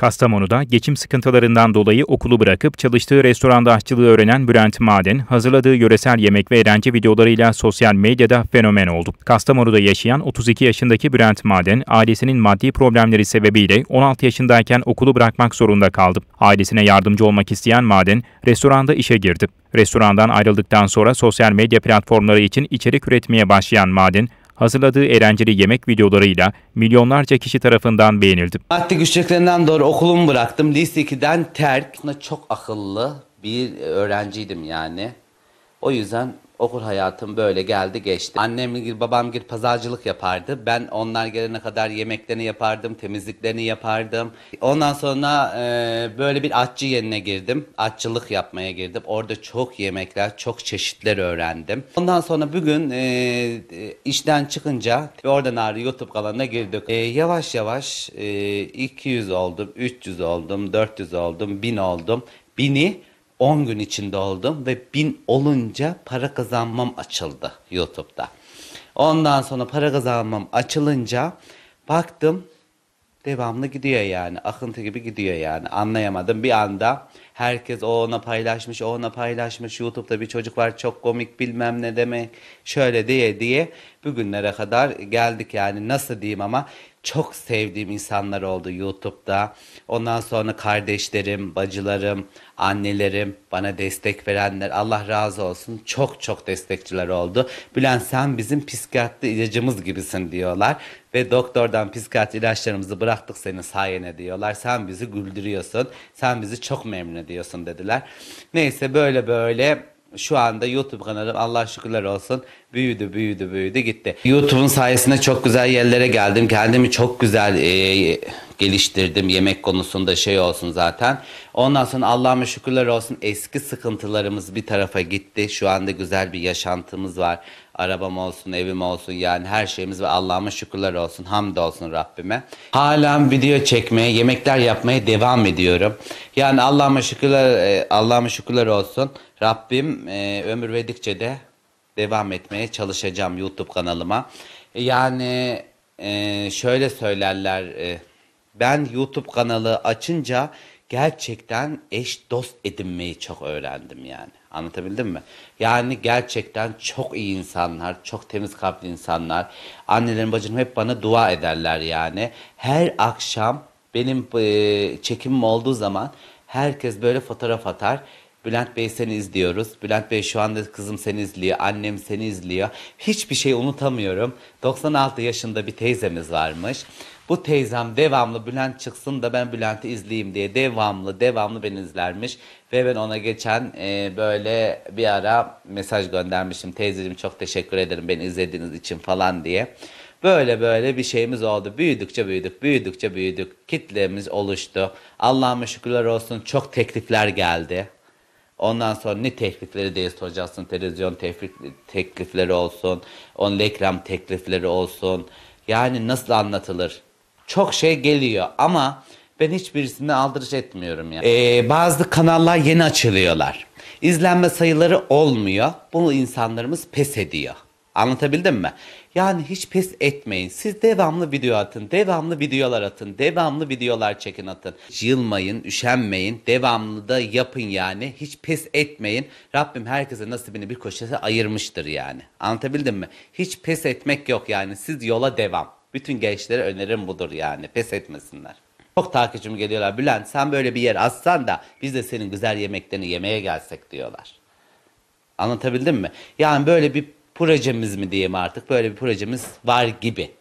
Kastamonu'da geçim sıkıntılarından dolayı okulu bırakıp çalıştığı restoranda aşçılığı öğrenen Bülent Maden, hazırladığı yöresel yemek ve eğlence videolarıyla sosyal medyada fenomen oldu. Kastamonu'da yaşayan 32 yaşındaki Bülent Maden, ailesinin maddi problemleri sebebiyle 16 yaşındayken okulu bırakmak zorunda kaldı. Ailesine yardımcı olmak isteyen Maden, restoranda işe girdi. Restorandan ayrıldıktan sonra sosyal medya platformları için içerik üretmeye başlayan Maden, hazırladığı eğlenceli yemek videolarıyla milyonlarca kişi tarafından beğenildi. Maddi güçlüklerinden doğru okulumu bıraktım. Lise 2'den terk. Çok akıllı bir öğrenciydim yani. O yüzden Okul hayatım böyle geldi geçti. Annem gibi babam gir pazarcılık yapardı. Ben onlar gelene kadar yemeklerini yapardım, temizliklerini yapardım. Ondan sonra e, böyle bir atçı yerine girdim. Atçılık yapmaya girdim. Orada çok yemekler, çok çeşitler öğrendim. Ondan sonra bugün e, e işten çıkınca oradan ayrı YouTube kanalına girdik. E, yavaş yavaş e, 200 oldum, 300 oldum, 400 oldum, 1000 oldum. Bini 10 gün içinde oldum ve 1000 olunca para kazanmam açıldı YouTube'da. Ondan sonra para kazanmam açılınca baktım devamlı gidiyor yani. Akıntı gibi gidiyor yani. Anlayamadım. Bir anda herkes o ona paylaşmış, o ona paylaşmış. YouTube'da bir çocuk var çok komik bilmem ne demek. Şöyle diye diye bugünlere kadar geldik yani. Nasıl diyeyim ama çok sevdiğim insanlar oldu YouTube'da. Ondan sonra kardeşlerim, bacılarım, annelerim, bana destek verenler Allah razı olsun çok çok destekçiler oldu. Bülent sen bizim psikiyatri ilacımız gibisin diyorlar ve doktordan psikiyatri ilaçlarımızı bıraktık senin sayene diyorlar. Sen bizi güldürüyorsun, sen bizi çok memnun ediyorsun dediler. Neyse böyle böyle şu anda YouTube kanalım Allah şükürler olsun büyüdü büyüdü büyüdü gitti. YouTube'un sayesinde çok güzel yerlere geldim. Kendimi çok güzel e, geliştirdim. Yemek konusunda şey olsun zaten. Ondan sonra Allah'ıma şükürler olsun eski sıkıntılarımız bir tarafa gitti. Şu anda güzel bir yaşantımız var. Arabam olsun, evim olsun yani her şeyimiz ve Allah'ıma şükürler olsun. Hamd olsun Rabbime. Hala video çekmeye, yemekler yapmaya devam ediyorum. Yani Allah'ıma şükürler, e, Allah'ıma şükürler olsun. Rabbim e, ömür verdikçe de devam etmeye çalışacağım YouTube kanalıma. E, yani şöyle söylerler. Ben YouTube kanalı açınca gerçekten eş dost edinmeyi çok öğrendim yani. Anlatabildim mi? Yani gerçekten çok iyi insanlar, çok temiz kalpli insanlar. Annelerim bacım hep bana dua ederler yani. Her akşam benim e, çekimim olduğu zaman herkes böyle fotoğraf atar. Bülent Bey seni izliyoruz. Bülent Bey şu anda kızım seni izliyor, annem seni izliyor. Hiçbir şey unutamıyorum. 96 yaşında bir teyzemiz varmış. Bu teyzem devamlı Bülent çıksın da ben Bülent'i izleyeyim diye devamlı devamlı beni izlermiş. Ve ben ona geçen e, böyle bir ara mesaj göndermişim. Teyzeciğim çok teşekkür ederim beni izlediğiniz için falan diye. Böyle böyle bir şeyimiz oldu. Büyüdükçe büyüdük, büyüdükçe büyüdük. Kitlemiz oluştu. Allah'ıma şükürler olsun çok teklifler geldi. Ondan sonra ne teklifleri diye soracaksın. Televizyon teklif, teklifleri olsun. On reklam teklifleri olsun. Yani nasıl anlatılır? çok şey geliyor ama ben hiçbirisini aldırış etmiyorum ya. Ee, bazı kanallar yeni açılıyorlar. İzlenme sayıları olmuyor. Bunu insanlarımız pes ediyor. Anlatabildim mi? Yani hiç pes etmeyin. Siz devamlı video atın, devamlı videolar atın, devamlı videolar çekin atın. Hiç yılmayın, üşenmeyin, devamlı da yapın yani. Hiç pes etmeyin. Rabbim herkese nasibini bir köşesi ayırmıştır yani. Anlatabildim mi? Hiç pes etmek yok yani. Siz yola devam. Bütün gençlere önerim budur yani. Pes etmesinler. Çok takipçim geliyorlar. Bülent sen böyle bir yer açsan da biz de senin güzel yemeklerini yemeye gelsek diyorlar. Anlatabildim mi? Yani böyle bir projemiz mi diyeyim artık. Böyle bir projemiz var gibi.